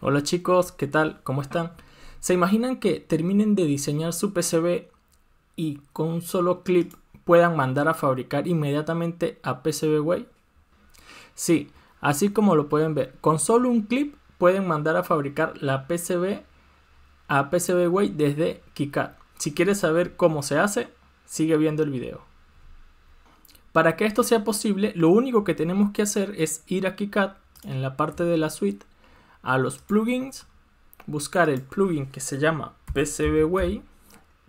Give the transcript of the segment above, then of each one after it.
Hola chicos, ¿qué tal? ¿Cómo están? ¿Se imaginan que terminen de diseñar su PCB y con un solo clip puedan mandar a fabricar inmediatamente a PCBWay? Sí, así como lo pueden ver, con solo un clip pueden mandar a fabricar la PCB a PCBWay desde KiCad. Si quieres saber cómo se hace, sigue viendo el video. Para que esto sea posible, lo único que tenemos que hacer es ir a KiCad en la parte de la suite a los plugins, buscar el plugin que se llama PCBWay,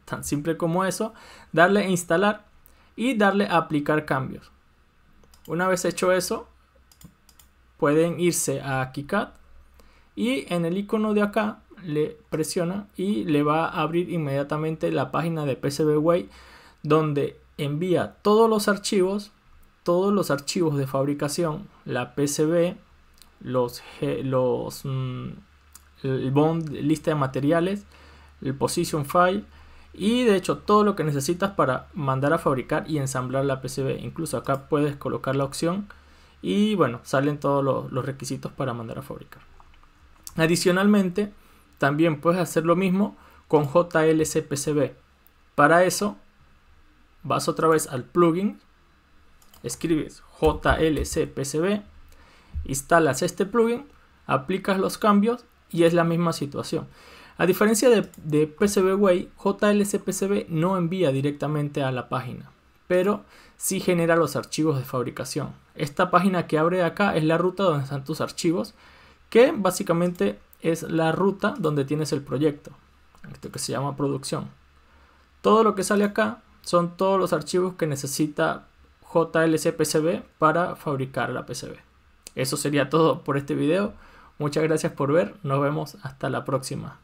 tan simple como eso, darle a instalar y darle a aplicar cambios. Una vez hecho eso, pueden irse a KiCad y en el icono de acá le presiona y le va a abrir inmediatamente la página de PCBWay donde envía todos los archivos, todos los archivos de fabricación, la PCB, los, los mm, bond lista de materiales, el position file y de hecho todo lo que necesitas para mandar a fabricar y ensamblar la PCB. Incluso acá puedes colocar la opción y bueno, salen todos los, requisitos para mandar a fabricar. Adicionalmente, también puedes hacer lo mismo con JLCPCB Para eso, vas otra vez al plugin, escribes JLCPCB Instalas este plugin, aplicas los cambios y es la misma situación. A diferencia de, de PCBWay, JLCPCB no envía directamente a la página, pero sí genera los archivos de fabricación. Esta página que abre acá es la ruta donde están tus archivos, que básicamente es la ruta donde tienes el proyecto, esto que se llama producción. Todo lo que sale acá son todos los archivos que necesita JLC para fabricar la PCB. Eso sería todo por este video. Muchas gracias por ver. Nos vemos hasta la próxima.